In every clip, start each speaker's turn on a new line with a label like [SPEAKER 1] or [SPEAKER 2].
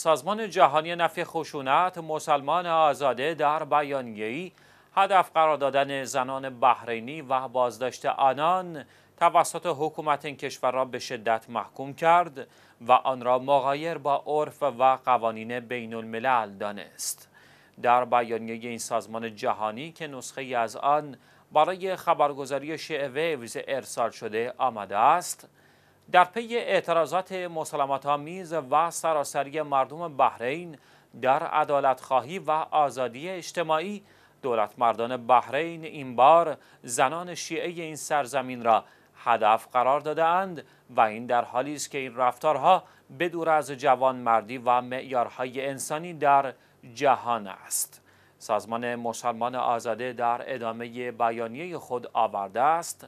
[SPEAKER 1] سازمان جهانی نفی خشونت مسلمان آزاده در بیانیه‌ای هدف قرار دادن زنان بحرینی و بازداشت آنان توسط حکومت این کشور را به شدت محکوم کرد و آن را مغایر با عرف و قوانین بین الملل دانست. در بیانیه این سازمان جهانی که نسخه از آن برای خبرگزاری ویز ارسال شده آمده است، در پی اعتراضات ها آمیز و سراسری مردم بحرین در عدالت خواهی و آزادی اجتماعی دولت مردان بحرین این بار زنان شیعه این سرزمین را هدف قرار دادهاند و این در حالی است که این رفتارها بدور از مردی و معیارهای انسانی در جهان است سازمان مسلمان آزاده در ادامه بیانیه خود آورده است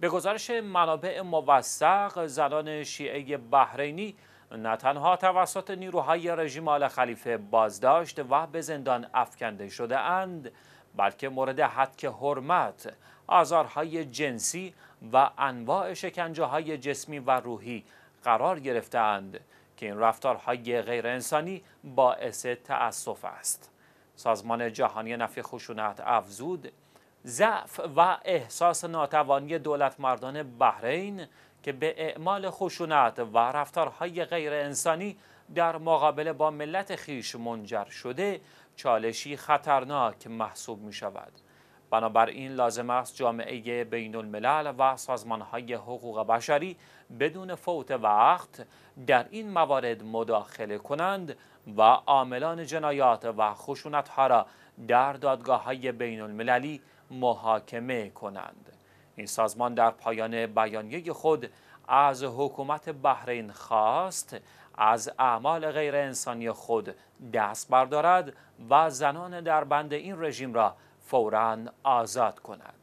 [SPEAKER 1] به گزارش منابع موثق زنان شیعه بحرینی نه تنها توسط نیروهای رژیم آل خلیفه بازداشت و به زندان افکنده شده اند بلکه مورد حدک حرمت، آزارهای جنسی و انواع شکنجه های جسمی و روحی قرار گرفتند که این رفتارهای غیر انسانی باعث تأسف است. سازمان جهانی نفی خشونت افزود ضعف و احساس ناتوانی دولت مردان بحرین که به اعمال خشونت و رفتارهای غیر انسانی در مقابله با ملت خیش منجر شده چالشی خطرناک محسوب می شود. بنابراین لازم است جامعه بین الملل و سازمانهای حقوق بشری بدون فوت وقت در این موارد مداخله کنند و عاملان جنایات و خشونتها را در دادگاه های بین المللی محاکمه کنند این سازمان در پایان بیانیه خود از حکومت بحرین خواست از اعمال غیر انسانی خود دست بردارد و زنان در بند این رژیم را فوراً آزاد کند